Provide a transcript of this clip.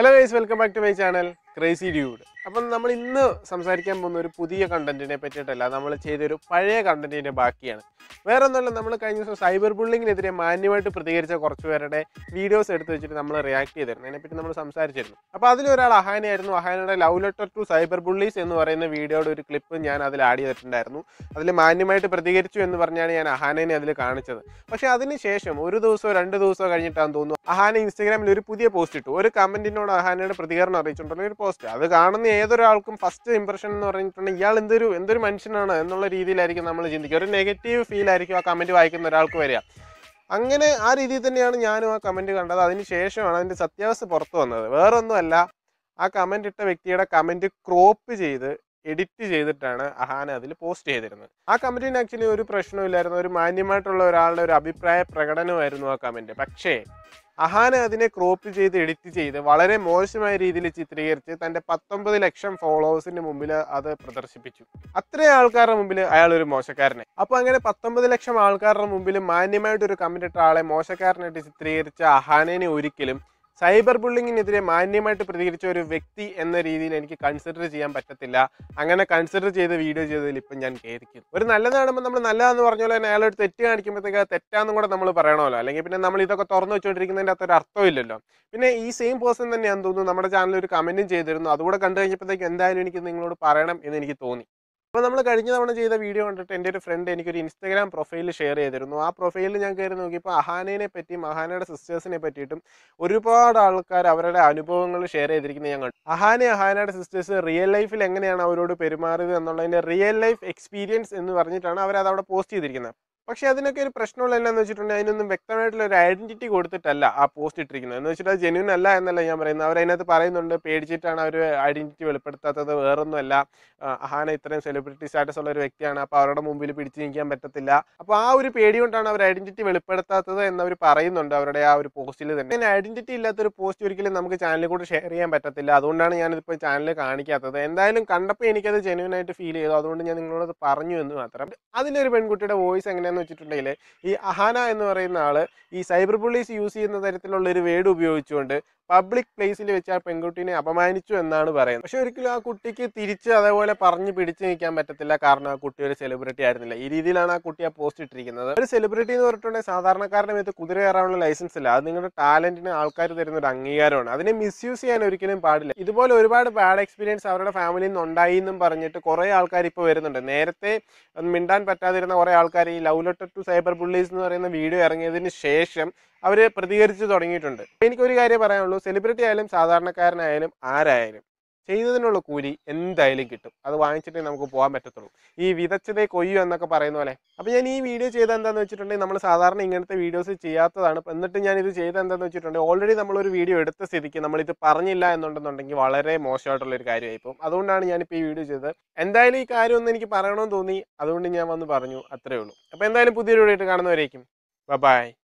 hello guys welcome back to my channel crazy dude അപ്പം നമ്മൾ ഇന്ന് സംസാരിക്കാൻ പോകുന്ന ഒരു പുതിയ കണ്ടന്റിനെ പറ്റിയിട്ടല്ല നമ്മൾ ചെയ്തൊരു പഴയ കണ്ടന്റിന്റെ ബാക്കിയാണ് വേറെ ഒന്നുമല്ല നമ്മൾ കഴിഞ്ഞ ദിവസം സൈബർ ബുള്ളിങ്ങിനെതിരെ മാന്യമായിട്ട് പ്രതികരിച്ച കുറച്ച് പേരുടെ വീഡിയോസ് എടുത്ത് വെച്ചിട്ട് നമ്മൾ റിയാക്ട് ചെയ്തിരുന്നു അതിനെപ്പറ്റി നമ്മൾ സംസാരിച്ചിരുന്നു അപ്പോൾ അതിലൊരാൾ അഹാനയായിരുന്നു അഹാനയുടെ love letter to cyber bullies എന്ന് പറയുന്ന വീഡിയോയുടെ ഒരു ക്ലിപ്പ് ഞാൻ അതിൽ ആഡ് ചെയ്തിട്ടുണ്ടായിരുന്നു അതിൽ മാന്യമായിട്ട് പ്രതികരിച്ചു എന്ന് പറഞ്ഞാണ് ഞാൻ അഹാനനെ അതിൽ കാണിച്ചത് പക്ഷേ അതിനുശേഷം ഒരു ദിവസമോ രണ്ട് ദിവസമോ കഴിഞ്ഞിട്ടാണ് തോന്നുന്നു അഹാന ഇൻസ്റ്റാഗ്രാമിൽ ഒരു പുതിയ പോസ്റ്റ് ഇട്ടു ഒരു കമന്റിനോട് അഹാനയുടെ പ്രതികരണം അറിയിച്ചിട്ടുള്ള ഒരു പോസ്റ്റ് അത് കാണുന്ന ഏതൊരാൾക്കും ഫസ്റ്റ് ഇംപ്രഷൻ എന്ന് പറഞ്ഞിട്ടുണ്ടെങ്കിൽ ഇയാൾ എന്തൊരു എന്തൊരു മനുഷ്യനാണ് എന്നുള്ള രീതിയിലായിരിക്കും നമ്മൾ ചിന്തിക്കുക ഒരു നെഗറ്റീവ് ഫീൽ ആയിരിക്കും ആ കമൻറ്റ് വായിക്കുന്ന ഒരാൾക്ക് വരിക അങ്ങനെ ആ രീതിയിൽ തന്നെയാണ് ഞാനും ആ കമൻറ്റ് കണ്ടത് അതിന് ശേഷമാണ് അതിൻ്റെ സത്യാവസ്ഥ പുറത്തു വന്നത് വേറൊന്നുമല്ല ആ കമൻ്റ് ഇട്ട വ്യക്തിയുടെ കമൻറ്റ് ക്രോപ്പ് ചെയ്ത് എഡിറ്റ് ചെയ്തിട്ടാണ് അഹാന അതിൽ പോസ്റ്റ് ചെയ്തിരുന്നത് ആ കമൻറ്റിന് ആക്ച്വലി ഒരു പ്രശ്നമില്ലായിരുന്നു ഒരു മാന്യമായിട്ടുള്ള ഒരാളുടെ ഒരു അഭിപ്രായ പ്രകടനമായിരുന്നു ആ കമൻറ്റ് പക്ഷേ അഹാന അതിനെ ക്രോപ്പ് ചെയ്ത് എഡിറ്റ് ചെയ്ത് വളരെ മോശമായ രീതിയിൽ ചിത്രീകരിച്ച് തൻ്റെ പത്തൊമ്പത് ലക്ഷം ഫോളോവേഴ്സിന്റെ മുമ്പിൽ അത് പ്രദർശിപ്പിച്ചു അത്രയും ആൾക്കാരുടെ മുമ്പിൽ അയാൾ ഒരു മോശക്കാരനെ അപ്പോൾ അങ്ങനെ പത്തൊമ്പത് ലക്ഷം ആൾക്കാരുടെ മുമ്പിൽ മാന്യമായിട്ട് ഒരു കമന്റ് ഇട്ട ആളെ മോശക്കാരനായിട്ട് ചിത്രീകരിച്ച അഹാനേനെ ഒരിക്കലും സൈബർ ബുള്ളിങ്ങിനെതിരെ മാന്യമായിട്ട് പ്രതികരിച്ച ഒരു വ്യക്തി എന്ന രീതിയിൽ എനിക്ക് കൺസിഡർ ചെയ്യാൻ പറ്റത്തില്ല അങ്ങനെ കൺസിഡർ ചെയ്ത് വീഡിയോ ചെയ്തതിൽ ഇപ്പം ഞാൻ കേൾക്കും ഒരു നല്ലതാണെന്ന് നമ്മൾ നല്ലതെന്ന് പറഞ്ഞാൽ തന്നെ അയാളോട് തെറ്റ് കാണിക്കുമ്പോഴത്തേക്ക് തെറ്റാന്നും കൂടെ നമ്മൾ പറയണമല്ലോ അല്ലെങ്കിൽ പിന്നെ നമ്മൾ ഇതൊക്കെ തുറന്നു വെച്ചുകൊണ്ടിരിക്കുന്നതിൻ്റെ അത്ര അകത്തൊരു അർത്ഥമില്ലല്ലോ പിന്നെ ഈ സെയിം പേഴ്സൺ തന്നെയാണെന്ന് തോന്നുന്നു നമ്മുടെ ചാനലിൽ ഒരു കമൻറ്റും ചെയ്തിരുന്നു അതുകൂടെ കണ്ടു കഴിഞ്ഞപ്പോഴത്തേക്ക് എന്തായാലും എനിക്ക് നിങ്ങളോട് പറയണം എന്ന് എനിക്ക് തോന്നി അപ്പോൾ നമ്മൾ കഴിഞ്ഞ തവണ ചെയ്ത വീഡിയോ കണ്ടിട്ട് എൻ്റെ ഒരു ഫ്രണ്ട് എനിക്കൊരു ഇൻസ്റ്റാഗ്രാം പ്രൊഫൈൽ ഷെയർ ചെയ്തിരുന്നു ആ പ്രൊഫൈലിൽ ഞാൻ കയറി നോക്കിയപ്പോൾ അഹാനയെ പറ്റിയും അഹാനയുടെ സിസ്റ്റേഴ്സിനെ പറ്റിയിട്ടും ഒരുപാട് ആൾക്കാർ അവരുടെ അനുഭവങ്ങൾ ഷെയർ ചെയ്തിരിക്കുന്നത് ഞാൻ കണ്ടു അഹാന അഹാനയുടെ സിസ്റ്റേഴ്സ് റിയൽ ലൈഫിൽ എങ്ങനെയാണ് അവരോട് പെരുമാറിയത് എന്നുള്ളതിൻ്റെ റിയൽ ലൈഫ് എക്സ്പീരിയൻസ് എന്ന് പറഞ്ഞിട്ടാണ് അവരത് അവിടെ പോസ്റ്റ് ചെയ്തിരിക്കുന്നത് പക്ഷേ അതിനൊക്കെ ഒരു പ്രശ്നമുള്ള എന്നാന്ന് വെച്ചിട്ടുണ്ടെങ്കിൽ അതിനൊന്നും വ്യക്തമായിട്ടുള്ള ഒരു ഐഡന്റിറ്റി കൊടുത്തിട്ടല്ല ആ പോസ്റ്റ് ഇട്ടിരിക്കുന്നത് എന്ന് വെച്ചിട്ട് അത് ജെന്യൂൻ അല്ല എന്നല്ല ഞാൻ പറയുന്നത് അവർ അതിനകത്ത് പറയുന്നുണ്ട് പേടിച്ചിട്ടാണ് അവർ ഐഡന്റിറ്റി വെളിപ്പെടുത്താത്തത് വേറൊന്നുമല്ല അഹാന ഇത്രയും സെലിബ്രിറ്റി സ്റ്റാറ്റസ് ഉള്ള ഒരു വ്യക്തിയാണ് അപ്പോൾ അവരുടെ മുമ്പിൽ പിടിച്ചു നിൽക്കാൻ പറ്റത്തില്ല അപ്പോൾ ആ ഒരു പേടി കൊണ്ടാണ് അവർ ഐഡന്റിറ്റി വെളിപ്പെടുത്താത്തത് എന്നവർ പറയുന്നുണ്ട് അവരുടെ ആ ഒരു പോസ്റ്റിൽ തന്നെ ഇങ്ങനെ ഐഡന്റിറ്റി ഇല്ലാത്ത ഒരു പോസ്റ്റ് ഒരിക്കലും നമുക്ക് ചാനലിൽ കൂടെ ഷെയർ ചെയ്യാൻ പറ്റത്തില്ല അതുകൊണ്ടാണ് ഞാനിതിപ്പോൾ ചാനലിൽ കാണിക്കാത്തത് എന്തായാലും കണ്ടപ്പോൾ എനിക്കത് ജെന്യൂൻ ആയിട്ട് ഫീൽ ചെയ്തു അതുകൊണ്ട് ഞാൻ നിങ്ങളോട് പറഞ്ഞു എന്ന് മാത്രം അതിലൊരു പെൺകുട്ടിയുടെ വോയിസ് എങ്ങനെയാണ് എന്താണെന്ന് വെച്ചിട്ടുണ്ടെങ്കിൽ ഈ അഹാന എന്ന് പറയുന്ന ആൾ ഈ സൈബർ പോലീസ് യൂസ് ചെയ്യുന്ന തരത്തിലുള്ള ഒരു വേഡ് ഉപയോഗിച്ചുകൊണ്ട് പബ്ലിക് പ്ലേസിൽ വെച്ച് ആ പെൺകുട്ടീനെ അപമാനിച്ചു എന്നാണ് പറയുന്നത് പക്ഷെ ഒരിക്കലും ആ കുട്ടിക്ക് തിരിച്ച് അതേപോലെ പറഞ്ഞു പിടിച്ചു നിൽക്കാൻ പറ്റത്തില്ല കാരണം ആ കുട്ടി ഒരു സെലിബ്രിറ്റി ആയിരുന്നില്ല ഈ രീതിയിലാണ് ആ കുട്ടി ആ പോസ്റ്റ് ഇട്ടിരിക്കുന്നത് ഒരു സെലിബ്രിറ്റി എന്ന് പറഞ്ഞിട്ടുണ്ടെങ്കിൽ സാധാരണക്കാരുടെ മേത്ത് കുതിര കയറാനുള്ള ലൈസൻസ് ഇല്ല അത് നിങ്ങളുടെ ടാലന്റിന് ആൾക്കാർ തരുന്ന ഒരു അംഗീകാരമാണ് അതിനെ മിസ്യൂസ് ചെയ്യാൻ ഒരിക്കലും പാടില്ല ഇതുപോലെ ഒരുപാട് ബാഡ് എക്സ്പീരിയൻസ് അവരുടെ ഫാമിലിയിൽ നിന്ന് ഉണ്ടായി എന്നും പറഞ്ഞിട്ട് കുറേ ആൾക്കാർ ഇപ്പോൾ വരുന്നുണ്ട് നേരത്തെ മിണ്ടാൻ പറ്റാതിരുന്ന കുറേ ആൾക്കാർ ഈ love letter to cyber bullies എന്ന് പറയുന്ന വീഡിയോ ഇറങ്ങിയതിന് ശേഷം അവർ പ്രതികരിച്ചു തുടങ്ങിയിട്ടുണ്ട് എനിക്കൊരു കാര്യം പറയാനുള്ളൂ സെലിബ്രിറ്റി ആയാലും സാധാരണക്കാരനായാലും ആരായാലും ചെയ്തതിനുള്ള കൂലി എന്തായാലും കിട്ടും അത് വാങ്ങിച്ചിട്ടേ നമുക്ക് പോകാൻ പറ്റത്തുള്ളൂ ഈ വിതച്ചതേ കൊയ്യു എന്നൊക്കെ പറയുന്ന പോലെ അപ്പോൾ ഞാൻ ഈ വീഡിയോ ചെയ്ത എന്താണെന്ന് വെച്ചിട്ടുണ്ടെങ്കിൽ നമ്മൾ സാധാരണ ഇങ്ങനത്തെ വീഡിയോസ് ചെയ്യാത്തതാണ് എന്നിട്ട് ഞാൻ ഇത് ചെയ്ത എന്താണെന്ന് വെച്ചിട്ടുണ്ടെങ്കിൽ ഓൾറെഡി നമ്മളൊരു വീഡിയോ എടുത്ത സ്ഥിതിക്ക് നമ്മളിത് പറഞ്ഞില്ല എന്നുണ്ടെന്നുണ്ടെങ്കിൽ വളരെ മോശമായിട്ടുള്ള ഒരു കാര്യമായി പോകും അതുകൊണ്ടാണ് ഞാനിപ്പോൾ ഈ വീഡിയോ ചെയ്തത് എന്തായാലും ഈ കാര്യം ഒന്ന് എനിക്ക് പറയണമെന്ന് തോന്നി അതുകൊണ്ട് ഞാൻ വന്ന് പറഞ്ഞു അത്രേ ഉള്ളൂ അപ്പോൾ എന്തായാലും പുതിയൊരു വീഡിയോ ആയിട്ട് കാണുന്നവരേക്കും ബൈ